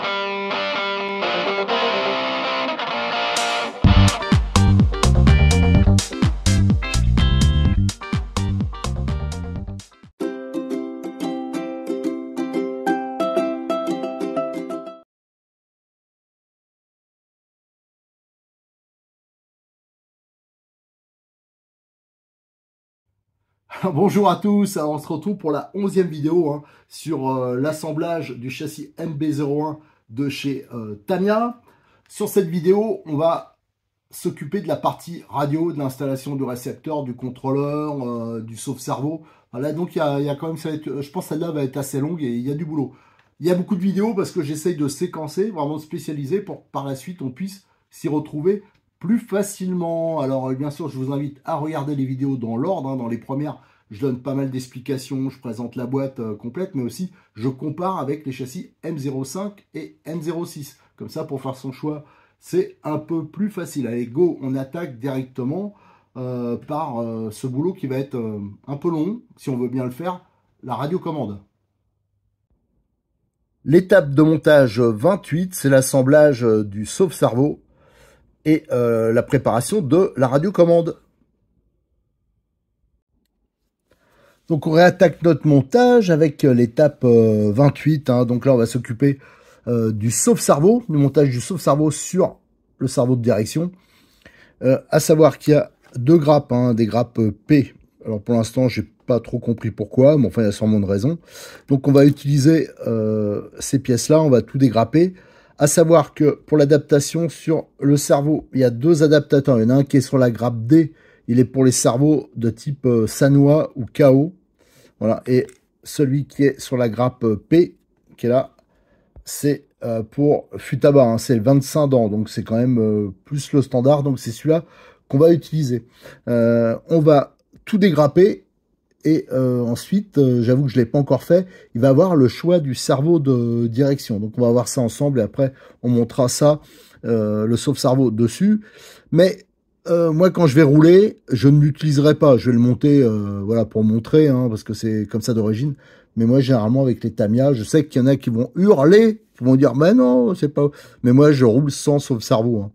Bonjour à tous, on se retrouve pour la onzième vidéo hein, sur euh, l'assemblage du châssis MB01 de chez euh, Tania. Sur cette vidéo, on va s'occuper de la partie radio, de l'installation du récepteur, du contrôleur, euh, du sauve-cerveau. Voilà, donc il y quand même, ça être, euh, je pense celle-là va être assez longue et il y a du boulot. Il y a beaucoup de vidéos parce que j'essaye de séquencer, vraiment spécialiser pour que par la suite on puisse s'y retrouver plus facilement. Alors bien sûr, je vous invite à regarder les vidéos dans l'ordre. Hein, dans les premières, je donne pas mal d'explications, je présente la boîte euh, complète, mais aussi je compare avec les châssis M05 et M06. Comme ça, pour faire son choix, c'est un peu plus facile. Allez, go, on attaque directement euh, par euh, ce boulot qui va être un peu long, si on veut bien le faire, la radiocommande. L'étape de montage 28, c'est l'assemblage du sauve-cerveau et la préparation de la radiocommande. Donc on réattaque notre montage avec euh, l'étape 28. Euh, hein. Donc là, on va s'occuper euh, du sauve-cerveau, du montage du sauve-cerveau sur le cerveau de direction. à savoir qu'il y a deux grappes, hein, des grappes P. Alors pour l'instant, j'ai pas trop compris pourquoi, mais enfin, il y a sûrement de raison. Donc on va utiliser ces pièces-là, on va tout dégrapper. À savoir que pour l'adaptation sur le cerveau, il y a deux adaptateurs. Il y en a un qui est sur la grappe D, il est pour les cerveaux de type Sanoa ou KO. Voilà. Et celui qui est sur la grappe P, qui est là, c'est euh, pour Futaba. Hein, c'est 25 dents, donc c'est quand même euh, plus le standard. Donc c'est celui-là qu'on va utiliser. Euh, on va tout dégrapper. Et ensuite, j'avoue que je ne l'ai pas encore fait, il va avoir le choix du cerveau de direction. Donc on va voir ça ensemble et après on montrera ça, le sauve-cerveau dessus. Mais euh, moi, quand je vais rouler, je ne l'utiliserai pas. Je vais le monter, euh, voilà, pour montrer, hein, parce que c'est comme ça d'origine. Mais moi, généralement, avec les Tamias, je sais qu'il y en a qui vont hurler, qui vont dire, mais non, c'est pas. Mais moi, je roule sans sauve cerveau, hein.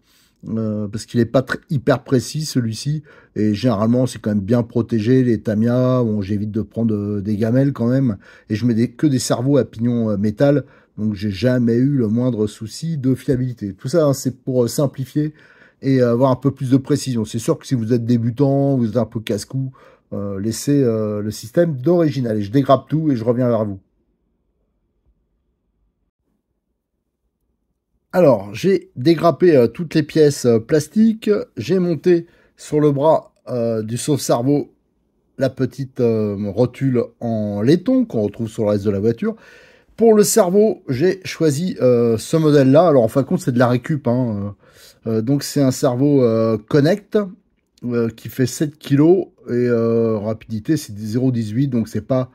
euh, parce qu'il est pas très, hyper précis celui-ci. Et généralement, c'est quand même bien protégé les Tamias. Bon, j'évite de prendre des gamelles quand même, et je mets que des cerveaux à pignon métal. Donc, j'ai jamais eu le moindre souci de fiabilité. Tout ça, hein, c'est pour simplifier et avoir un peu plus de précision. C'est sûr que si vous êtes débutant, vous êtes un peu casse-cou, euh, laissez euh, le système d'origine. Allez, je dégrappe tout et je reviens vers vous. Alors, j'ai dégrappé euh, toutes les pièces plastiques. J'ai monté sur le bras du sauve-cerveau la petite rotule en laiton qu'on retrouve sur le reste de la voiture. Pour le cerveau, j'ai choisi euh, ce modèle-là. Alors en fin de compte, c'est de la récup. Hein. Euh, euh, donc c'est un cerveau Connect qui fait 7 kg et rapidité c'est 0,18, donc c'est pas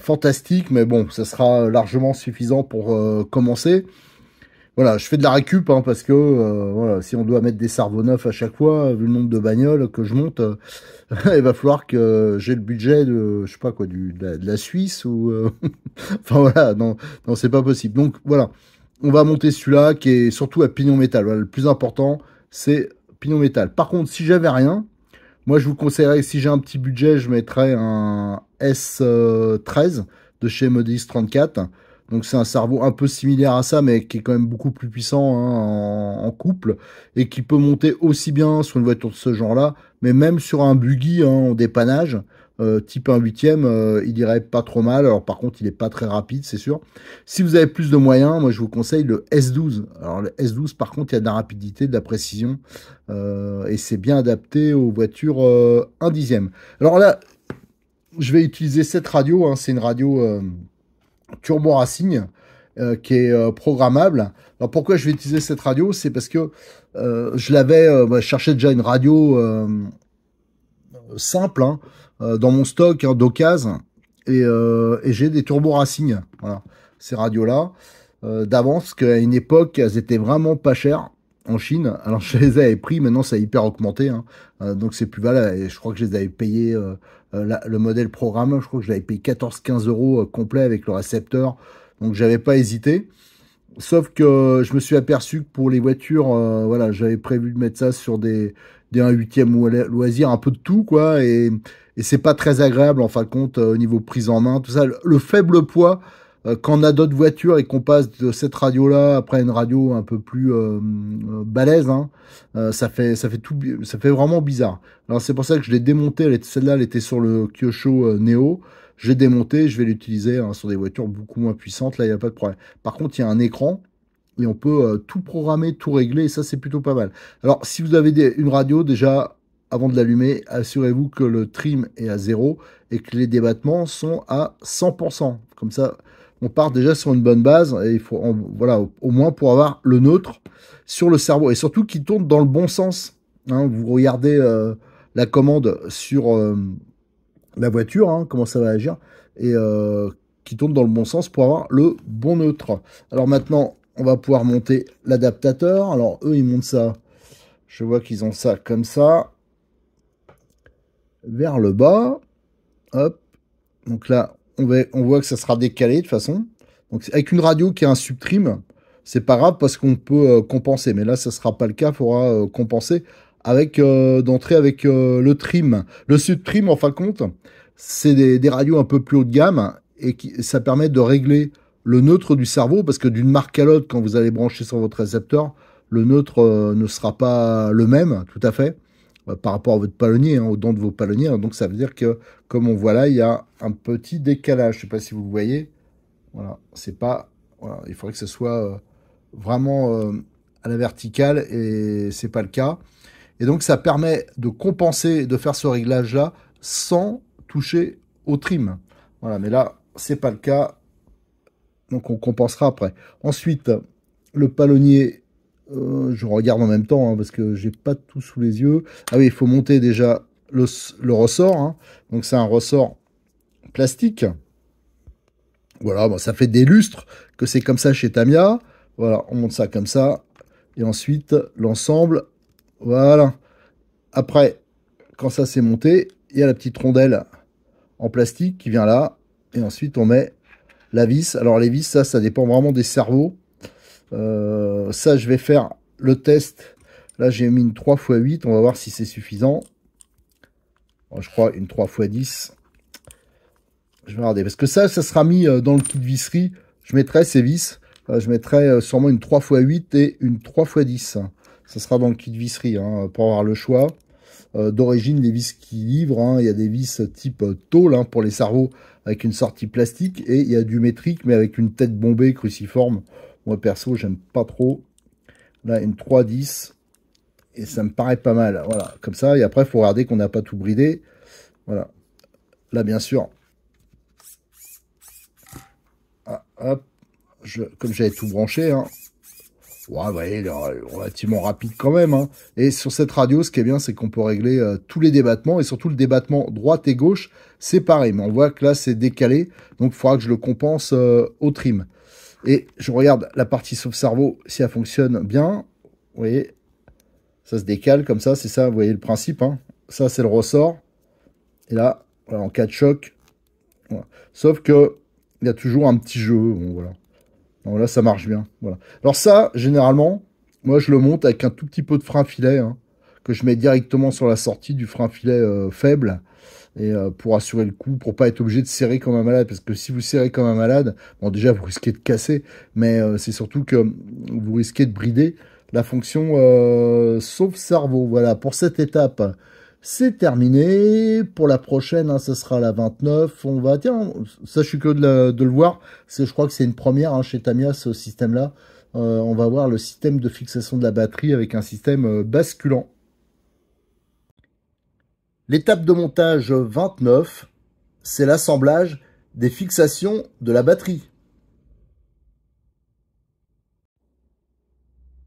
fantastique, mais bon, ça sera largement suffisant pour commencer voilà, je fais de la récup hein, parce que euh, voilà, si on doit mettre des cerveaux neufs à chaque fois, vu le nombre de bagnoles que je monte, euh, il va falloir que j'ai le budget de, je sais pas quoi, de, la, Suisse ou, euh, enfin voilà, non, non, c'est pas possible. Donc voilà, on va monter celui-là qui est surtout à pignon métal. Voilà, le plus important, c'est pignon métal. Par contre, si j'avais rien, moi je vous conseillerais, si j'ai un petit budget, je mettrais un S13 de chez Modis 34 donc c'est un cerveau un peu similaire à ça, mais qui est quand même beaucoup plus puissant hein, en, couple, et qui peut monter aussi bien sur une voiture de ce genre-là, mais même sur un buggy hein, en dépannage, euh, type 1 huitième, euh, il irait pas trop mal. Alors par contre, il est pas très rapide, c'est sûr. Si vous avez plus de moyens, moi je vous conseille le S12. Alors le S12, par contre, il y a de la rapidité, de la précision, euh, et c'est bien adapté aux voitures 1 dixième. Alors là, je vais utiliser cette radio, hein, c'est une radio... Turbo Racing euh, qui est euh, programmable. Alors pourquoi je vais utiliser cette radio C'est parce que euh, je l'avais bah, cherché déjà une radio simple hein, dans mon stock hein, et, j'ai des Turbo Racing. Voilà, ces radios-là d'avance qu'à une époque elles étaient vraiment pas chères en Chine. Alors je les avais pris, maintenant ça a hyper augmenté, hein. donc c'est plus valable. Et je crois que je les avais payé euh, le modèle programme. Je crois que je payé 14-15 euros euh, complet avec le récepteur. Donc j'avais pas hésité. Sauf que euh, je me suis aperçu que pour les voitures, voilà, j'avais prévu de mettre ça sur des, des 1 ou loisirs, un peu de tout, quoi. Et, et c'est pas très agréable, en fin de compte, au niveau prise en main, tout ça. le faible poids euh, quand on a d'autres voitures et qu'on passe de cette radio-là après une radio un peu plus balaise, euh, euh, balèze, hein, ça fait ça fait tout ça fait vraiment bizarre. Alors c'est pour ça que je l'ai démonté. Celle-là, elle était sur le Kyosho Neo. J'ai démonté, je vais l'utiliser hein, sur des voitures beaucoup moins puissantes. Là, il n'y a pas de problème. Par contre, il y a un écran et on peut tout programmer, tout régler. Et ça, c'est plutôt pas mal. Alors, si vous avez une radio déjà avant de l'allumer, assurez-vous que le trim est à zéro et que les débattements sont à 100%. Comme ça, on part déjà sur une bonne base et il faut, voilà, au, moins pour avoir le neutre sur le cerveau et surtout qui tourne dans le bon sens. Hein. vous regardez euh, la commande sur euh, la voiture, hein, comment ça va agir et euh, qui tourne dans le bon sens pour avoir le bon neutre. Alors maintenant, on va pouvoir monter l'adaptateur. Alors eux, ils montent ça. Je vois qu'ils ont ça comme ça vers le bas. Hop. Donc là, on, voit que ça sera décalé de façon. Donc avec une radio qui a un subtrim, c'est pas grave parce qu'on peut euh, compenser. Mais là, ça sera pas le cas, il faudra euh, compenser avec euh, d'entrée avec le trim. Le subtrim, en fin de compte, c'est des, des, radios un peu plus haut de gamme et qui, ça permet de régler le neutre du cerveau parce que d'une marque à l'autre, quand vous allez brancher sur votre récepteur, le neutre ne sera pas le même, tout à fait. Euh, par rapport à votre palonnier, hein, au aux dents de vos palonniers. Donc ça veut dire que, comme on voit là, il y a un petit décalage. Je ne sais pas si vous voyez. Voilà, c'est pas. il faudrait que ce soit euh, vraiment euh, à la verticale et n'est pas le cas. Et donc ça permet de compenser, de faire ce réglage là sans toucher au trim. Voilà, mais là c'est pas le cas. Donc on compensera après. Ensuite, le palonnier euh, je regarde en même temps hein, parce que j'ai pas tout sous les yeux. Ah oui, il faut monter déjà le, ressort. Hein. Donc c'est un ressort plastique. Voilà, ça fait des lustres que c'est comme ça chez Tamia. Voilà, on monte ça comme ça. Et ensuite, l'ensemble, voilà. Après, quand ça s'est monté, il y a la petite rondelle en plastique qui vient là. Et ensuite, on met la vis. Alors les vis, ça, ça dépend vraiment des cerveaux. Euh, ça, je vais faire le test. Là, j'ai mis une 3 x 8. On va voir si c'est suffisant. je crois une 3 x 10. Je vais regarder. Parce que ça, ça sera mis euh, dans le kit visserie. Je mettrai ces vis. Euh, je mettrai sûrement une 3 x 8 et une 3 x 10. Ça sera dans le kit visserie hein, pour avoir le choix. D'origine, les vis qui livrent, hein. il y a des vis type tôle hein, pour les cerveaux avec une sortie plastique et il y a du métrique mais avec une tête bombée cruciforme. Moi, perso, j'aime pas trop. Là, une 3-10. Et ça me paraît pas mal. Voilà, comme ça. Et après, il faut regarder qu'on n'a pas tout bridé. Voilà. Là, bien sûr. Ah, je, comme j'avais tout branché, hein. Ouais, voyez, relativement rapide quand même. Hein. Et sur cette radio, ce qui est bien, c'est qu'on peut régler euh, tous les débattements et surtout le débattement droite et gauche c'est pareil Mais on voit que là, c'est décalé, donc il faudra que je le compense euh, au trim. Et je regarde la partie sous cerveau, si elle fonctionne bien. Vous voyez, ça se décale comme ça, c'est ça, vous voyez le principe. Hein. Ça, c'est le ressort. Et là, en cas de choc. Sauf que il y a toujours un petit jeu. Bon, voilà. Donc là, ça marche bien. Voilà. Alors ça, généralement, moi, je le monte avec un tout petit peu de frein filet, hein, que je mets directement sur la sortie du frein filet euh, faible et euh, pour assurer le coup, pour pas être obligé de serrer comme un malade, parce que si vous serrez comme un malade, bon déjà vous risquez de casser, mais euh, c'est surtout que vous risquez de brider la fonction euh, sauf cerveau. Voilà, pour cette étape, c'est terminé. Pour la prochaine, hein, ce ça sera la 29. On va, tiens, ça je suis que de, le voir, je crois que c'est une première hein, chez Tamias ce système-là. on va voir le système de fixation de la batterie avec un système basculant. L'étape de montage 29, c'est l'assemblage des fixations de la batterie.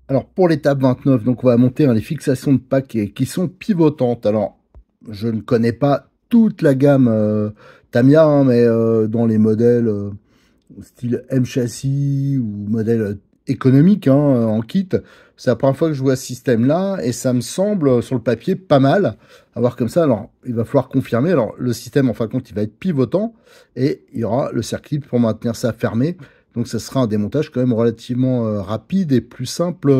Alors pour l'étape 29, donc on va monter hein, les fixations de paquets qui sont pivotantes. Alors je ne connais pas toute la gamme euh, Tamia, hein, mais euh, dans les modèles euh, style M châssis ou modèle économique hein, euh, en kit. C'est la première fois que je vois ce système-là et ça me semble euh, sur le papier pas mal à voir comme ça. Alors, il va falloir confirmer. Alors, le système, en fin de compte, il va être pivotant et il y aura le circuit pour maintenir ça fermé. Donc, ça sera un démontage quand même relativement euh, rapide et plus simple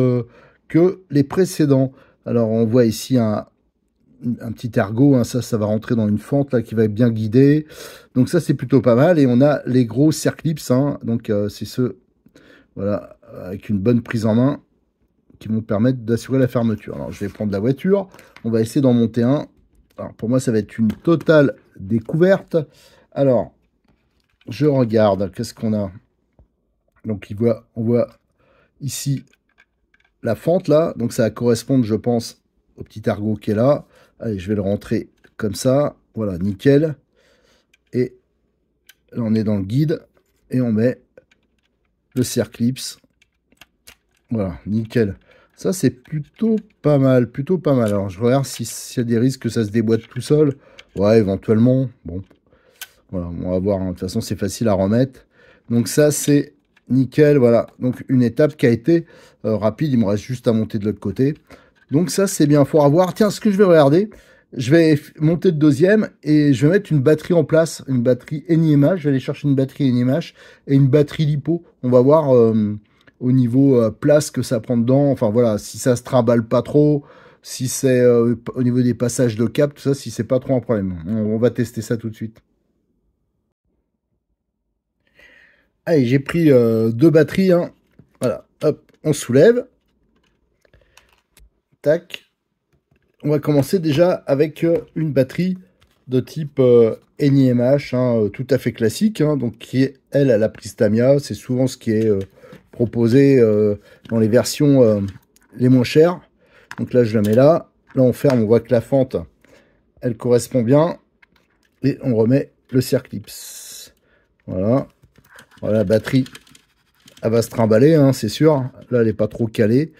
que les précédents. Alors, on voit ici un, petit ergot, hein. ça, ça va rentrer dans une fente là qui va être bien guidée. Donc ça, c'est plutôt pas mal. Et on a les gros circlips, hein, donc c'est ce voilà avec une bonne prise en main qui vont permettre d'assurer la fermeture. Alors, je vais prendre la voiture. On va essayer d'en monter un. Alors, pour moi, ça va être une totale découverte. Alors, je regarde. Qu'est-ce qu'on a Donc, voit, on voit ici la fente, là. Donc, ça va correspondre, je pense, au petit argot qui est là. Allez, je vais le rentrer comme ça. Voilà, nickel. Et là, on est dans le guide. Et on met le clips. Voilà, nickel. Ça, c'est plutôt pas mal, plutôt pas mal. Alors, je regarde s'il y a des risques que ça se déboîte tout seul. Ouais, éventuellement. Bon, voilà, on va voir. Hein. De toute façon, c'est facile à remettre. Donc ça, c'est nickel. Voilà, donc une étape qui a été euh, rapide. Il me reste juste à monter de l'autre côté. Donc ça, c'est bien fort faut voir. Tiens, ce que je vais regarder, je vais monter de deuxième et je vais mettre une batterie en place, une batterie NIMH. Je vais aller chercher une batterie NIMH et une batterie LiPo. On va voir... Euh, au niveau euh, place que ça prend dedans. Enfin voilà, si ça se trimballe pas trop, si c'est euh, au niveau des passages de cap, tout ça, si c'est pas trop un problème. On, va tester ça tout de suite. Allez, j'ai pris euh, deux batteries. Hein. Voilà, hop, on soulève. Tac. On va commencer déjà avec une batterie de type NIMH, hein, tout à fait classique, hein, donc qui est, elle, à la Pristamia. C'est souvent ce qui est proposé euh, dans les versions euh, les moins chères. Donc là, je la mets là. Là, on ferme, on voit que la fente, elle correspond bien. Et on remet le circlips. Voilà. Voilà, la batterie, elle va se trimballer, hein, c'est sûr. Là, elle n'est pas trop calée.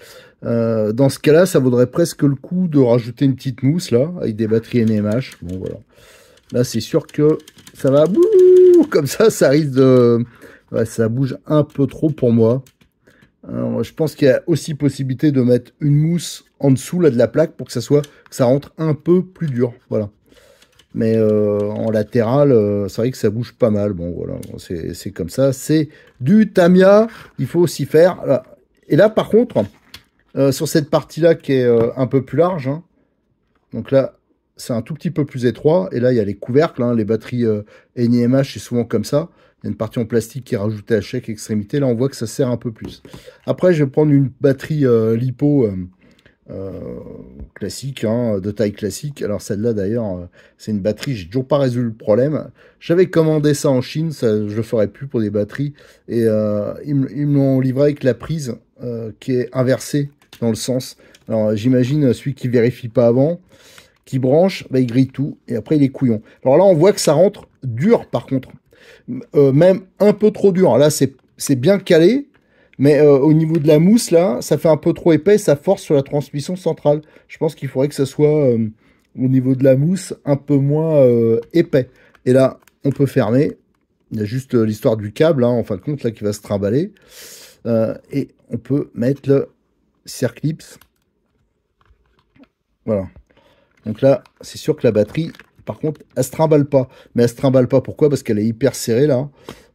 Euh, dans ce cas-là, ça vaudrait presque le coup de rajouter une petite mousse, là, avec des batteries NMH. Bon, voilà. Là, c'est sûr que ça va bouh, comme ça, ça risque de... ça bouge un peu trop pour moi. je pense qu'il y a aussi possibilité de mettre une mousse en dessous là, de la plaque pour que ça soit, ça rentre un peu plus dur. Voilà. Mais euh, en latéral, euh, c'est vrai que ça bouge pas mal. Bon, voilà, c'est comme ça. C'est du Tamia. Il faut aussi faire. Et là, par contre, euh, sur cette partie-là qui est un peu plus large, hein, donc là, c'est un tout petit peu plus étroit. Et là, il y a les couvercles, hein, les batteries NIMH, euh, c'est souvent comme ça. Il y a une partie en plastique qui est rajoutée à chaque extrémité. Là, on voit que ça sert un peu plus. Après, je vais prendre une batterie euh, lipo euh, classique, hein, de taille classique. Alors celle-là, d'ailleurs, c'est une batterie. J'ai toujours pas résolu le problème. J'avais commandé ça en Chine. Ça, je le ferai plus pour des batteries. Et ils me l'ont livré avec la prise qui est inversée dans le sens. Alors j'imagine celui qui vérifie pas avant qui branche, bah, il grille tout, et après il est couillon. Alors là, on voit que ça rentre dur, par contre. Euh, même un peu trop dur. Là, c'est bien calé, mais euh, au niveau de la mousse, là, ça fait un peu trop épais, ça force sur la transmission centrale. Je pense qu'il faudrait que ça soit, euh, au niveau de la mousse, un peu moins épais. Et là, on peut fermer. Il y a juste l'histoire du câble, hein, en fin de compte, là, qui va se trimballer. et on peut mettre le circlips. Voilà. Donc là, c'est sûr que la batterie, par contre, elle se trimballe pas. Mais elle se trimballe pas, pourquoi Parce qu'elle est hyper serrée là.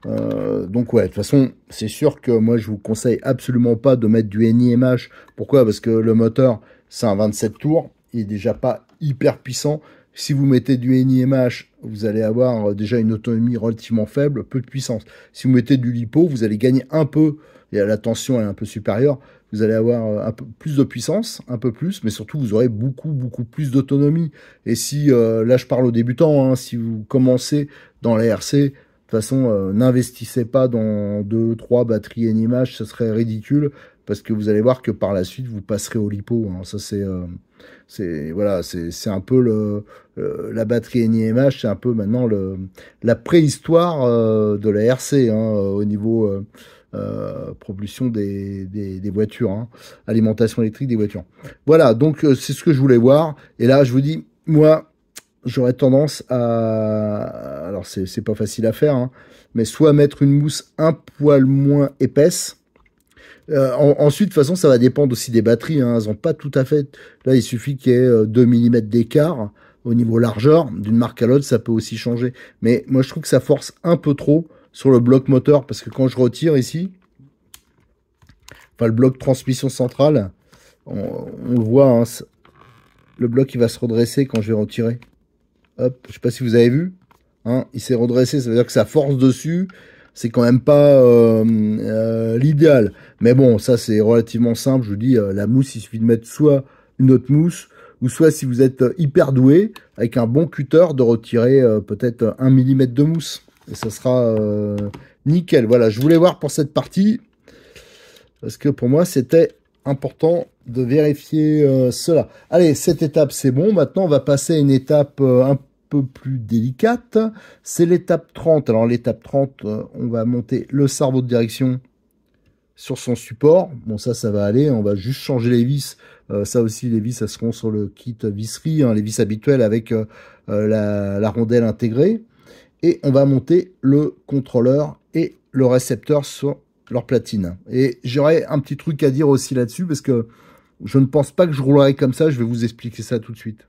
Euh, donc ouais, de toute façon, c'est sûr que moi, je vous conseille absolument pas de mettre du NIMH. Pourquoi Parce que le moteur, c'est un 27 tours. Il est déjà pas hyper puissant. Si vous mettez du NIMH, vous allez avoir euh, déjà une autonomie relativement faible, peu de puissance. Si vous mettez du LiPo, vous allez gagner un peu, et la tension est un peu supérieure, vous allez avoir euh, un peu plus de puissance, un peu plus, mais surtout vous aurez beaucoup, beaucoup plus d'autonomie. Et si, euh, là je parle aux débutants, hein, si vous commencez dans l'ARC, de toute façon, euh, n'investissez pas dans deux, trois batteries NIMH, ça serait ridicule, parce que vous allez voir que par la suite, vous passerez au lipo. Hein. Ça, c'est... c'est voilà, c'est un peu la batterie NIMH, c'est un peu maintenant le, la préhistoire de la RC hein, au niveau euh, propulsion des, voitures, hein. alimentation électrique des voitures. Voilà, donc euh, c'est ce que je voulais voir. Et là, je vous dis, moi, j'aurais tendance à... Alors, c'est pas facile à faire, hein, mais soit mettre une mousse un poil moins épaisse, euh, ensuite, de toute façon, ça va dépendre aussi des batteries. Hein. elles n'ont pas tout à fait. Là, il suffit qu'il y ait 2 mm d'écart au niveau largeur. D'une marque à l'autre, ça peut aussi changer. Mais moi, je trouve que ça force un peu trop sur le bloc moteur parce que quand je retire ici, enfin le bloc transmission centrale, on, le voit, hein, le bloc il va se redresser quand je vais retirer. Hop, je sais pas si vous avez vu, hein, il s'est redressé, ça veut dire que ça force dessus, c'est quand même pas euh, euh, l'idéal. Mais bon, ça c'est relativement simple, je vous dis, euh, la mousse, il suffit de mettre soit une autre mousse, ou soit si vous êtes hyper doué, avec un bon cutter, de retirer peut-être un millimètre de mousse. Et ça sera euh, nickel. Voilà, je voulais voir pour cette partie. Parce que pour moi, c'était important de vérifier euh, cela. Allez, cette étape, c'est bon. Maintenant, on va passer à une étape euh, un peu plus délicate. C'est l'étape 30. Alors, l'étape 30, on va monter le cerveau de direction sur son support. Bon, ça, ça va aller. On va juste changer les vis. ça aussi, les vis, elles seront sur le kit visserie, hein, les vis habituelles avec la, rondelle intégrée et on va monter le contrôleur et le récepteur sur leur platine. Et j'aurais un petit truc à dire aussi là-dessus parce que je ne pense pas que je roulerai comme ça, je vais vous expliquer ça tout de suite.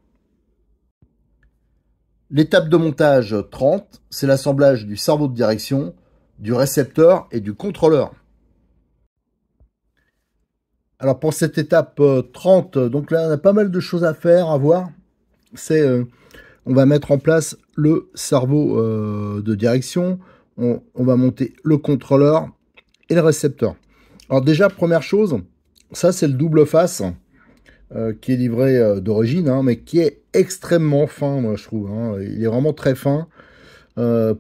L'étape de montage 30, c'est l'assemblage du cerveau de direction, du récepteur et du contrôleur. Alors pour cette étape 30, euh, donc là on a pas mal de choses à faire, à voir. C'est euh, on va mettre en place le cerveau euh, de direction, on, va monter le contrôleur et le récepteur. Alors déjà, première chose, ça c'est le double face euh, qui est livré euh, d'origine, hein, mais qui est extrêmement fin, moi je trouve. Hein. Il est vraiment très fin.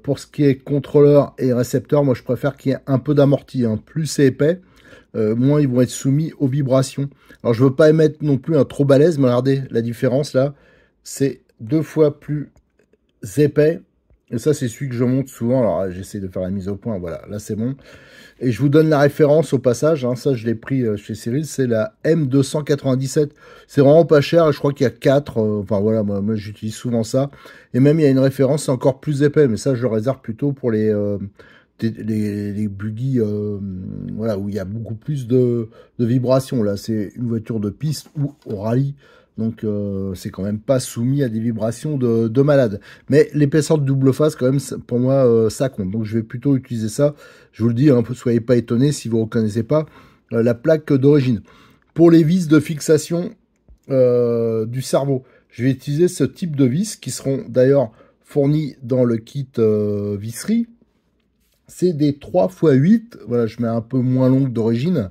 pour ce qui est contrôleur et récepteur, moi je préfère qu'il y ait un peu d'amorti. Hein. Plus c'est épais, moins ils vont être soumis aux vibrations. Alors je veux pas émettre non plus un trop balèze, mais regardez la différence là, c'est deux fois plus épais. Et ça, c'est celui que je monte souvent. Alors, j'essaie de faire la mise au point. Voilà, là, c'est bon. Et je vous donne la référence au passage. Hein. Ça, je l'ai pris euh, chez Cyril. C'est la M297. C'est vraiment pas cher. Je crois qu'il y a quatre. Euh, enfin, voilà, moi, j'utilise souvent ça. Et même, il y a une référence encore plus épais. Mais ça, je le réserve plutôt pour les, euh, les, buggy, voilà, où il y a beaucoup plus de, de vibrations. Là, c'est une voiture de piste ou au rallye. Donc euh, c'est quand même pas soumis à des vibrations de, malade. Mais l'épaisseur de double face, quand même, pour moi, euh, ça compte. Donc je vais plutôt utiliser ça. Je vous le dis, ne hein, soyez pas étonnés si vous ne reconnaissez pas euh, la plaque d'origine. Pour les vis de fixation du cerveau, je vais utiliser ce type de vis qui seront d'ailleurs fournis dans le kit visserie. C'est des 3 x 8, voilà, je mets un peu moins longue d'origine,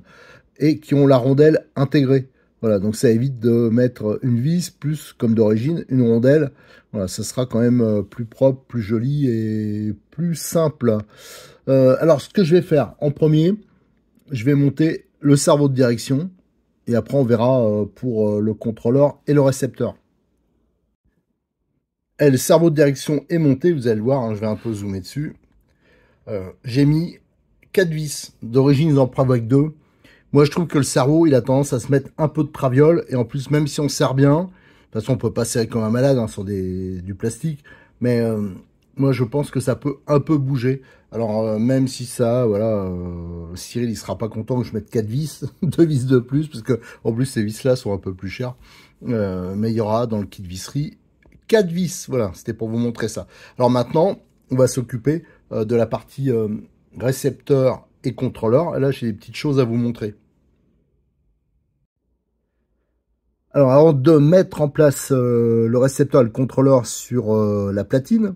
et qui ont la rondelle intégrée. Voilà, donc ça évite de mettre une vis plus, comme d'origine, une rondelle. Voilà, ça sera quand même euh, plus propre, plus joli et plus simple. Euh, alors, ce que je vais faire en premier, je vais monter le cerveau de direction et après on verra euh, pour le contrôleur et le récepteur. Et eh, le cerveau de direction est monté, vous allez le voir, hein, je vais un peu zoomer dessus. J'ai mis 4 vis, d'origine ils en deux 2. Moi, je trouve que le cerveau, il a tendance à se mettre un peu de traviole. Et en plus, même si on serre bien, de toute façon, on peut pas serrer comme un malade hein, sur des, du plastique. Mais euh, moi, je pense que ça peut un peu bouger. Alors, euh, même si ça, voilà, euh, Cyril, il sera pas content que je mette 4 vis, 2 vis de plus, parce que, en plus, ces vis-là sont un peu plus chères. mais il y aura dans le kit visserie 4 vis. Voilà, c'était pour vous montrer ça. Alors maintenant, on va s'occuper de la partie récepteur et contrôleur. Là, j'ai des petites choses à vous montrer. Alors, avant de mettre en place euh, le récepteur et le contrôleur sur euh, la platine,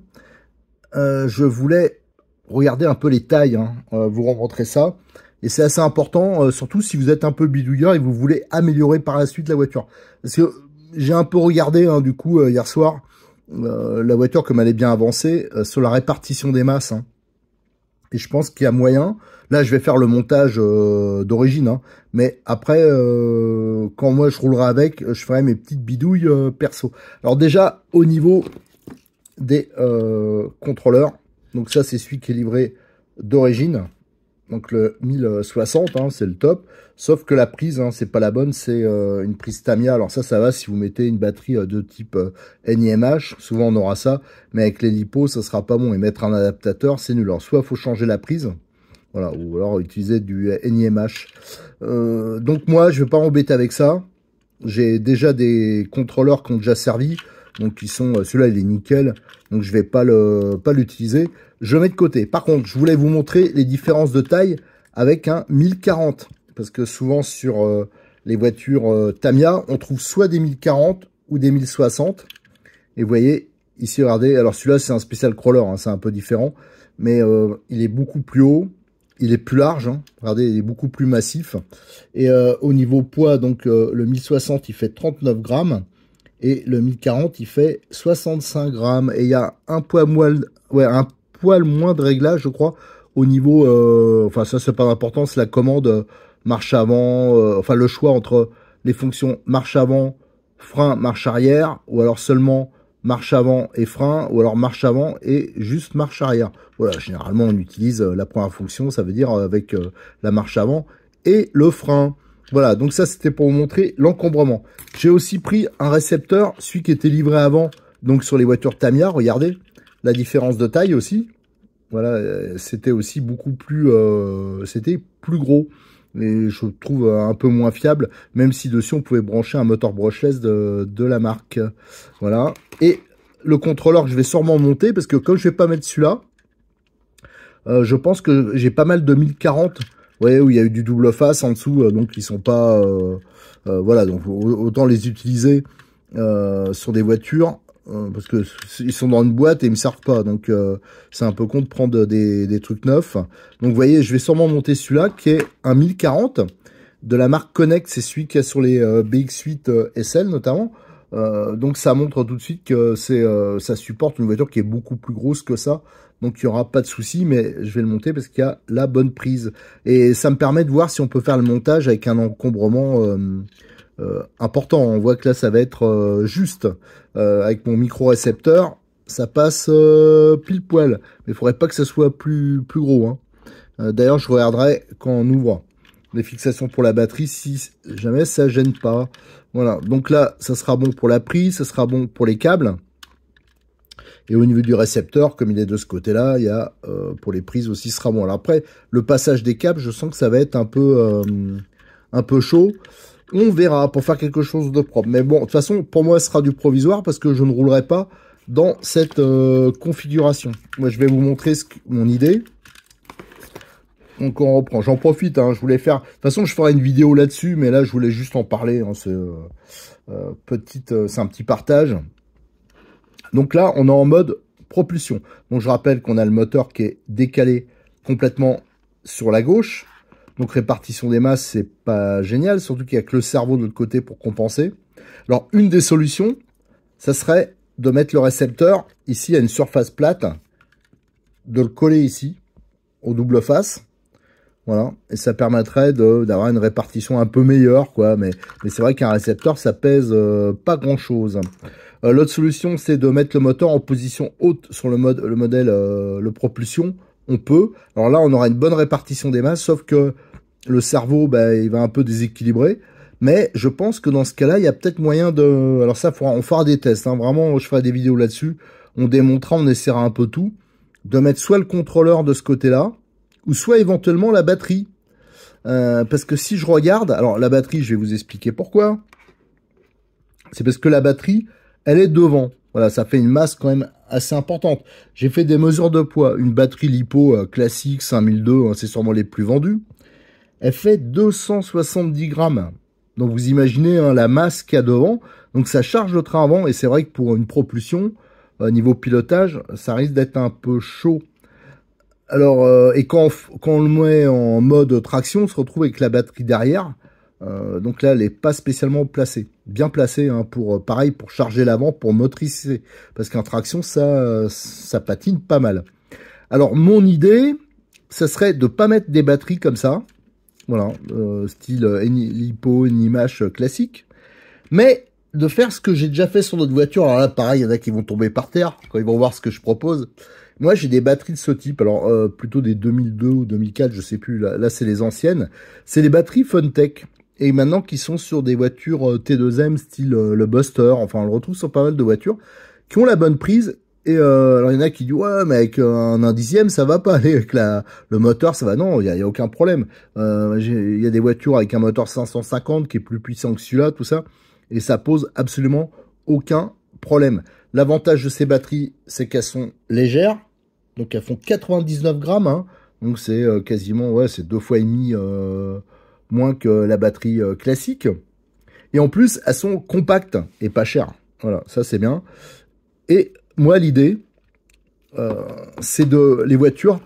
euh, je voulais regarder un peu les tailles. Hein, vous rencontrez ça. Et c'est assez important, surtout si vous êtes un peu bidouilleur et vous voulez améliorer par la suite la voiture. Parce que j'ai un peu regardé, hein, du coup, hier soir, la voiture, comme elle est bien avancée, sur la répartition des masses. Hein. Et je pense qu'il y a moyen. Là, je vais faire le montage euh, d'origine, hein. mais après, euh, quand moi je roulerai avec, euh, je ferai mes petites bidouilles perso. Alors déjà, au niveau des contrôleurs, donc ça c'est celui qui est livré d'origine donc le 1060, hein, c'est le top. Sauf que la prise, hein, c'est pas la bonne, c'est euh, une prise Tamia Alors ça, ça va si vous mettez une batterie euh, de type NIMH. Euh, Souvent, on aura ça. Mais avec les lipos, ça sera pas bon. Et mettre un adaptateur, c'est nul. Alors soit faut changer la prise. Voilà, ou alors utiliser du NIMH. donc moi, je vais pas m'embêter avec ça. J'ai déjà des contrôleurs qui ont déjà servi. Donc sont, euh, celui-là il est nickel, donc je vais pas le pas l'utiliser. Je mets de côté. Par contre, je voulais vous montrer les différences de taille avec un 1040. Parce que souvent sur euh, les voitures euh, Tamiya, on trouve soit des 1040 ou des 1060. Et vous voyez, ici regardez, alors celui-là c'est un spécial crawler, hein, c'est un peu différent. Mais il est beaucoup plus haut, il est plus large, hein. regardez, il est beaucoup plus massif. Et au niveau poids, donc le 1060, il fait 39 grammes et le 1040 il fait 65 grammes et il y a un poil ouais, un moins de réglage je crois au niveau euh, enfin ça c'est pas important c'est la commande euh, marche avant euh, enfin le choix entre les fonctions marche avant frein marche arrière ou alors seulement marche avant et frein ou alors marche avant et juste marche arrière voilà généralement on utilise la première fonction ça veut dire avec la marche avant et le frein voilà, donc ça, c'était pour vous montrer l'encombrement. J'ai aussi pris un récepteur, celui qui était livré avant, donc sur les voitures Tamiya, regardez, la différence de taille aussi. Voilà, euh, c'était aussi beaucoup plus... Euh, c'était plus gros et je trouve un peu moins fiable, même si dessus on pouvait brancher un moteur brushless de, de la marque. Voilà. Et le contrôleur je vais sûrement monter, parce que comme je vais pas mettre celui-là, euh, je pense que j'ai pas mal de 1040 voyez, où il y a eu du double face en dessous, euh, donc ils sont pas, euh, euh, voilà, donc autant les utiliser sur des voitures parce que ils sont dans une boîte et ils me servent pas, donc c'est un peu con de prendre des, trucs neufs. Donc vous voyez, je vais sûrement monter celui-là qui est un 1040 de la marque Connect, c'est celui qui y a sur les BX8 SL notamment. donc ça montre tout de suite que c'est ça supporte une voiture qui est beaucoup plus grosse que ça donc il n'y aura pas de souci, mais je vais le monter parce qu'il y a la bonne prise. Et ça me permet de voir si on peut faire le montage avec un encombrement euh, euh, important. On voit que là, ça va être euh, juste. avec mon micro-récepteur, ça passe pile poil. Mais il faudrait pas que ça soit plus, plus gros. Hein. D'ailleurs, je regarderai quand on ouvre les fixations pour la batterie si jamais ça gêne pas. Voilà, donc là, ça sera bon pour la prise, ça sera bon pour les câbles. Et au niveau du récepteur, comme il est de ce côté-là, il y a euh, pour les prises aussi ce sera Alors après, le passage des câbles, je sens que ça va être un peu, euh, un peu chaud. On verra pour faire quelque chose de propre. Mais bon, de toute façon, pour moi, ce sera du provisoire parce que je ne roulerai pas dans cette euh, configuration. Moi, je vais vous montrer mon idée. Donc, on reprend. J'en profite. Hein. je voulais faire. De toute façon, je ferai une vidéo là-dessus, mais là, je voulais juste en parler. Hein, c'est un petit partage. Donc là, on est en mode propulsion. Donc je rappelle qu'on a le moteur qui est décalé complètement sur la gauche. Donc répartition des masses, c'est pas génial, surtout qu'il n'y a que le cerveau de l'autre côté pour compenser. Alors une des solutions, ça serait de mettre le récepteur ici à une surface plate, de le coller ici, au double face. Voilà, et ça permettrait d'avoir une répartition un peu meilleure, quoi. Mais, c'est vrai qu'un récepteur, ça pèse euh, pas grand-chose. Euh, l'autre solution, c'est de mettre le moteur en position haute sur le, mode, le modèle, euh, le propulsion. On peut. Alors là, on aura une bonne répartition des masses, sauf que le cerveau, ben, il va un peu déséquilibrer. Mais je pense que dans ce cas-là, il y a peut-être moyen de... Alors ça, on fera des tests. Hein. Vraiment, je ferai des vidéos là-dessus. On démontrera, on essaiera un peu tout. De mettre soit le contrôleur de ce côté-là, ou soit éventuellement la batterie. Euh, parce que si je regarde... Alors la batterie, je vais vous expliquer pourquoi. C'est parce que la batterie, elle est devant. Voilà, ça fait une masse quand même assez importante. J'ai fait des mesures de poids. Une batterie lipo euh, classique 5002, hein, c'est sûrement les plus vendus. Elle fait 270 grammes. Donc vous imaginez hein, la masse qu'il y a devant. Donc ça charge le train avant et c'est vrai que pour une propulsion, euh, niveau pilotage, ça risque d'être un peu chaud. Alors, euh, et quand quand on, le met en mode traction, on se retrouve avec la batterie derrière. Euh, donc là, elle n'est pas spécialement placée. Bien placée, hein, pour, euh, pareil, pour charger l'avant, pour motricer. Parce qu'en traction, ça, euh, ça patine pas mal. Alors, mon idée, ça serait de pas mettre des batteries comme ça. Voilà, euh, style LiPo, image classique. Mais de faire ce que j'ai déjà fait sur notre voiture. Alors là, pareil, y en a qui vont tomber par terre quand ils vont voir ce que je propose. Moi, j'ai des batteries de ce type. Alors, plutôt des 2002 ou 2004, je sais plus. Là, c'est les anciennes. C'est les batteries Funtech. Et maintenant qu'ils sont sur des voitures euh, T2M style euh, le Buster, enfin on le retrouve sur pas mal de voitures qui ont la bonne prise. Et euh, alors il y en a qui disent ouais mais avec euh, un dixième, ça va pas aller avec la le moteur ça va non il y a, aucun problème. Il y a des voitures avec un moteur 550 qui est plus puissant que celui-là tout ça et ça pose absolument aucun problème. L'avantage de ces batteries c'est qu'elles sont légères donc elles font 99 grammes hein, donc c'est quasiment ouais c'est deux fois et demi moins que la batterie euh, classique. Et en plus, elles sont compactes et pas chères. Voilà, ça c'est bien. Et moi, l'idée, euh, c'est de les voitures.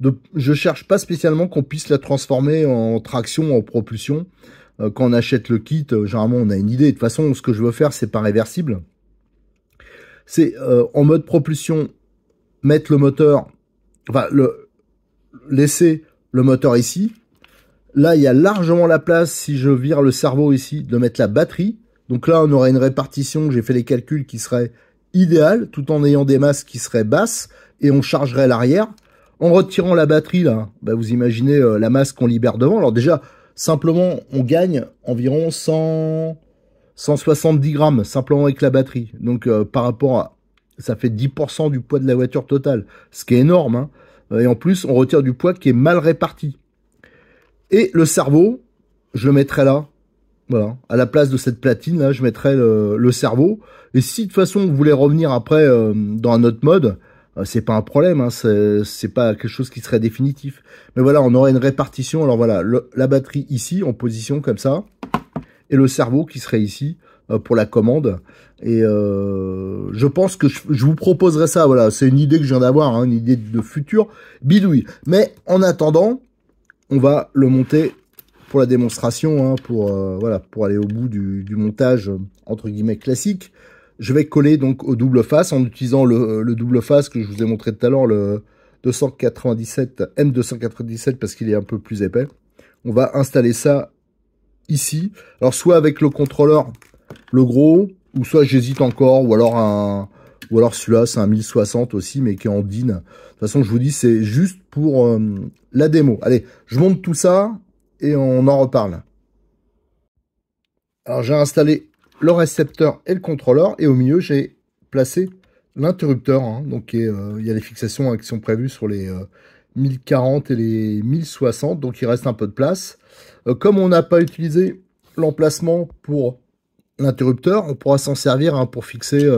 De, je cherche pas spécialement qu'on puisse la transformer en traction, en propulsion. Euh, quand on achète le kit, généralement on a une idée. De toute façon, ce que je veux faire, c'est pas réversible. C'est en mode propulsion, mettre le moteur, enfin le laisser le moteur ici, Là, il y a largement la place, si je vire le cerveau ici, de mettre la batterie. Donc là, on aurait une répartition, j'ai fait les calculs, qui serait idéale, tout en ayant des masses qui seraient basses, et on chargerait l'arrière. En retirant la batterie, là, bah, vous imaginez euh, la masse qu'on libère devant. Alors déjà, simplement, on gagne environ 100... 170 grammes, simplement avec la batterie. Donc euh, par rapport à... Ça fait 10% du poids de la voiture totale, ce qui est énorme. Hein. Et en plus, on retire du poids qui est mal réparti. Et le cerveau, je le mettrai là. Voilà. À la place de cette platine, là, je mettrai le, cerveau. Et si de toute façon vous voulez revenir après euh, dans un autre mode, euh, c'est pas un problème. Hein, c'est pas quelque chose qui serait définitif. Mais voilà, on aurait une répartition. Alors voilà, la batterie ici, en position comme ça. Et le cerveau qui serait ici euh, pour la commande. Et euh, je pense que je, vous proposerai ça. Voilà, c'est une idée que je viens d'avoir, hein, une idée de futur bidouille. Mais en attendant, on va le monter pour la démonstration, hein, pour, euh, voilà, pour aller au bout du, montage euh, entre guillemets classique. Je vais coller donc au double face en utilisant le, euh, le double face que je vous ai montré tout à l'heure, le 297 M297 parce qu'il est un peu plus épais. On va installer ça ici. Alors soit avec le contrôleur, le gros, ou soit j'hésite encore, ou alors un, ou alors celui-là, c'est un 1060 aussi, mais qui est en DIN. De toute façon, je vous dis, c'est juste pour euh, la démo. Allez, je monte tout ça et on en reparle. Alors j'ai installé le récepteur et le contrôleur, et au milieu, j'ai placé l'interrupteur. Hein, donc euh, il y a les fixations hein, qui sont prévues sur les... 1040 euh, et les 1060, donc il reste un peu de place. comme on n'a pas utilisé l'emplacement pour l'interrupteur, on pourra s'en servir hein, pour fixer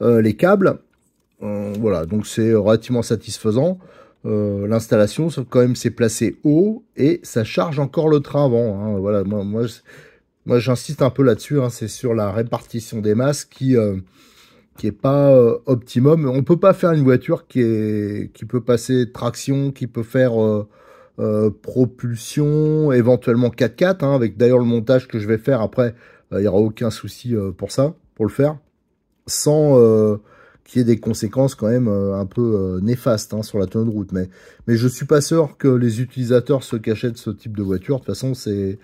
euh, les câbles. Euh, voilà, donc c'est relativement satisfaisant. Euh, l'installation, quand même, c'est placé haut et ça charge encore le train avant. Hein. Voilà, moi, moi, j'insiste un peu là-dessus. Hein. C'est sur la répartition des masses qui qui est pas optimum. On peut pas faire une voiture qui est qui peut passer traction, qui peut faire propulsion, éventuellement 4x4. Hein, avec d'ailleurs le montage que je vais faire après, il n'y aura aucun souci pour ça, pour le faire sans euh, qu'il y ait des conséquences quand même euh, un peu euh, néfastes hein, sur la tenue de route. Mais, mais je suis pas sûr que les utilisateurs se cachent de ce type de voiture. De toute façon, c'est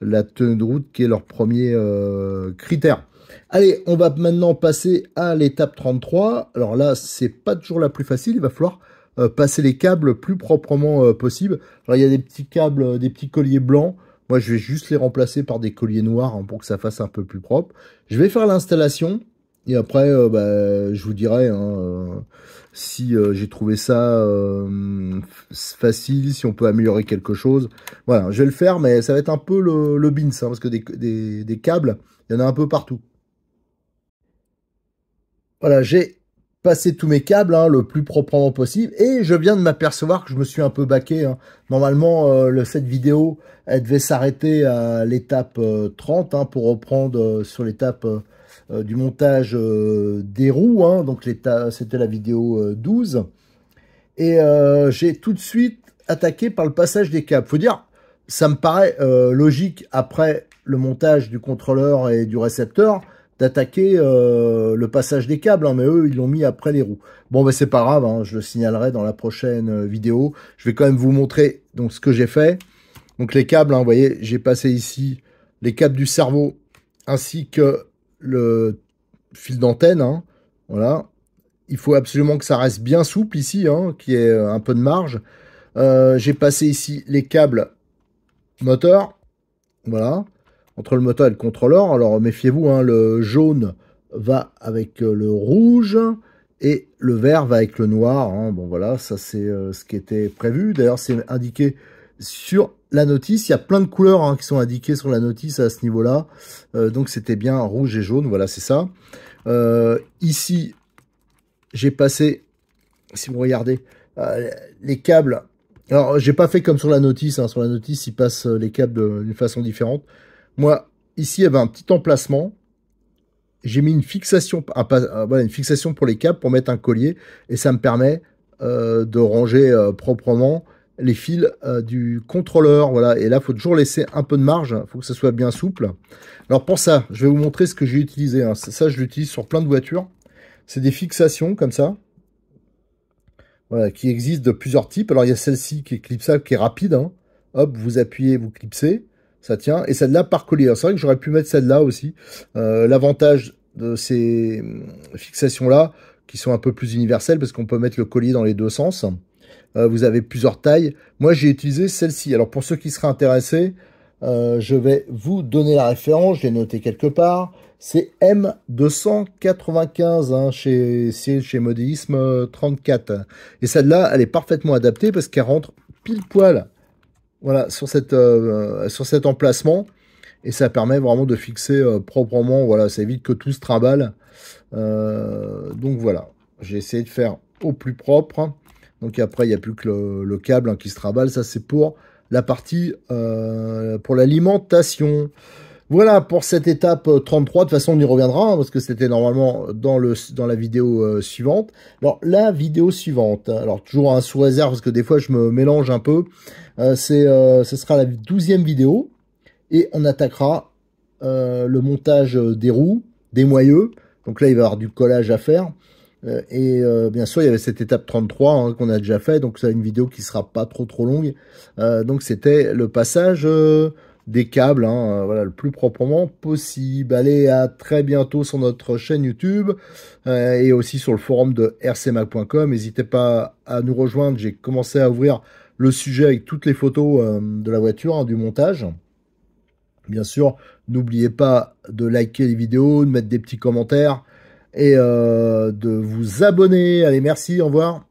la tenue de route qui est leur premier critère. Allez, on va maintenant passer à l'étape 33. Alors là, c'est pas toujours la plus facile. Il va falloir passer les câbles plus proprement possible. Alors il y a des petits câbles, des petits colliers blancs. Moi, je vais juste les remplacer par des colliers noirs hein, pour que ça fasse un peu plus propre. Je vais faire l'installation. Et après, euh, bah, je vous dirai hein, euh, si euh, j'ai trouvé ça facile, si on peut améliorer quelque chose. Voilà, je vais le faire, mais ça va être un peu le, le bins, hein, parce que des, câbles, il y en a un peu partout. Voilà, j'ai passé tous mes câbles hein, le plus proprement possible, et je viens de m'apercevoir que je me suis un peu baqué. Normalement, le, cette vidéo, elle devait s'arrêter à l'étape 30 pour reprendre sur l'étape... Euh, du montage euh, des roues, hein. donc c'était la vidéo 12. Euh, et j'ai tout de suite attaqué par le passage des câbles. Faut dire, ça me paraît logique après le montage du contrôleur et du récepteur d'attaquer le passage des câbles, hein. mais eux, ils l'ont mis après les roues. Bon, ben c'est pas grave, hein. je le signalerai dans la prochaine vidéo. Je vais quand même vous montrer donc ce que j'ai fait. Donc les câbles, vous voyez, j'ai passé ici les câbles du cerveau ainsi que le fil d'antenne, hein, voilà. Il faut absolument que ça reste bien souple ici, hein, qui est euh, un peu de marge. Euh, j'ai passé ici les câbles moteur, voilà, entre le moteur et le contrôleur. Alors méfiez-vous, hein, le jaune va avec euh, le rouge et le vert va avec le noir. Bon voilà, ça c'est ce qui était prévu. D'ailleurs, c'est indiqué sur la notice. Il y a plein de couleurs hein, qui sont indiquées sur la notice à ce niveau-là. Euh, donc c'était bien rouge et jaune, voilà, c'est ça. Euh, ici, j'ai passé, si vous regardez, euh, les câbles. Alors, j'ai pas fait comme sur la notice. Hein. Sur la notice, ils passent les câbles d'une façon différente. Moi, ici, il y avait un petit emplacement. J'ai mis une fixation, une fixation pour les câbles pour mettre un collier. Et ça me permet de ranger proprement les fils euh, du contrôleur. Voilà. Et là, il faut toujours laisser un peu de marge. Il faut que ça soit bien souple. Alors pour ça, je vais vous montrer ce que j'ai utilisé. Hein. Ça, je l'utilise sur plein de voitures. C'est des fixations comme ça. Voilà, qui existent de plusieurs types. Alors il y a celle-ci qui est clipsable, qui est rapide. Hein. Hop, vous appuyez, vous clipsez. Ça tient. Et celle-là par collier. C'est vrai que j'aurais pu mettre celle-là aussi. Euh, l'avantage de ces hum, fixations-là, qui sont un peu plus universelles, parce qu'on peut mettre le collier dans les deux sens. Euh, vous avez plusieurs tailles. Moi, j'ai utilisé celle-ci. Alors, pour ceux qui seraient intéressés, euh, je vais vous donner la référence. Je l'ai noté quelque part. C'est M295 hein, chez, chez Modéisme 34. Euh, Et celle-là, elle est parfaitement adaptée parce qu'elle rentre pile poil voilà, sur, cette, sur cet emplacement. Et ça permet vraiment de fixer proprement. Voilà, ça évite que tout se trimballe. donc voilà, j'ai essayé de faire au plus propre. Donc après, il n'y a plus que le, câble hein, qui se travaille. Ça, c'est pour la partie euh, pour l'alimentation. Voilà pour cette étape 33. Euh, De toute façon, on y reviendra hein, parce que c'était normalement dans le dans la vidéo euh, suivante. Alors la vidéo suivante. Hein. Alors toujours un sous réserve parce que des fois je me mélange un peu. ce sera la douzième vidéo et on attaquera le montage des roues, des moyeux. Donc là, il va y avoir du collage à faire. Euh, et euh, bien sûr, il y avait cette étape 33 hein, qu'on a déjà fait, donc ça une vidéo qui sera pas trop trop longue. Euh, donc c'était le passage des câbles, hein, voilà, le plus proprement possible. Allez, à très bientôt sur notre chaîne YouTube et aussi sur le forum de rcmac.com. N'hésitez pas à nous rejoindre. J'ai commencé à ouvrir le sujet avec toutes les photos de la voiture, hein, du montage. Bien sûr, n'oubliez pas de liker les vidéos, de mettre des petits commentaires et euh, de vous abonner. Allez, merci, au revoir.